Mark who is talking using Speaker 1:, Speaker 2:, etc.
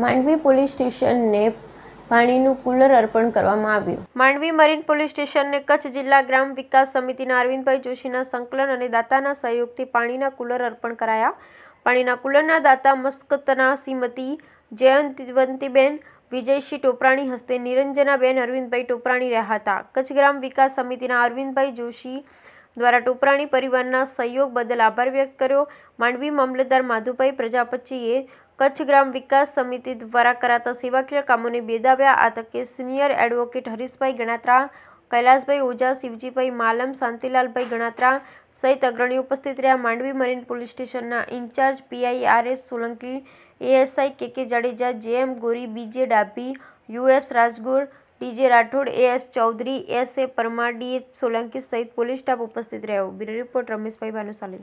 Speaker 1: Mandvi police સ્ટેશનને પાણીનું cooler અર્પણ કરવામાં આવ્યું
Speaker 2: માંડવી મરીન પોલીસ સ્ટેશનને કચ્છ જિલ્લા ગ્રામ વિકાસ સમિતિના અરવિંદભાઈ જોશીના સંકલન અને દાતાના સહયોગથી પાણીના કુલર અર્પણ કરાયા પાણીના કુલરના દાતા મસ્કતના શ્રીમતી જયંતિવંતીબેન વિજયશ્રી ટોપરાણી હસ્તે નિરંજનાબેન અરવિંદભાઈ ટોપરાણી રહ્યા હતા કચ્છ ગ્રામ વિકાસ સમિતિના અરવિંદભાઈ જોશી દ્વારા ટોપરાણી પરિવારના સહયોગ બદલ આભાર વ્યક્ત કર્યો માંડવી મામલતદાર માધુભાઈ પ્રજાપતિએ કચ્છ ગ્રામ વિકાસ સમિતિ દ્વારા કરાતા સેવાકીય કામોને બેદાવ્યા આ તકે સિનિયર એડવોકેટ હરીશભાઈ ગણાત્રા કૈલાસભાઈ ઓઝા શિવજીભાઈ માલમ શાંતિલાલભાઈ ગણાત્રા સહિત અગ્રણી ઉપસ્થિત રહ્યા માંડવી મરીન પોલીસ સ્ટેશનના in charge PIRS Solanki ASI K K Jadeja JM Gori BJ Dabhi US Rajgor PJ Rathod AS Chaudhary S A Parmar DH Solanki સહિત પોલીસ સ્ટાફ ઉપસ્થિત રહ્યો બ્યુરો રિપોર્ટ રમેશભાઈ ભાનુશાલી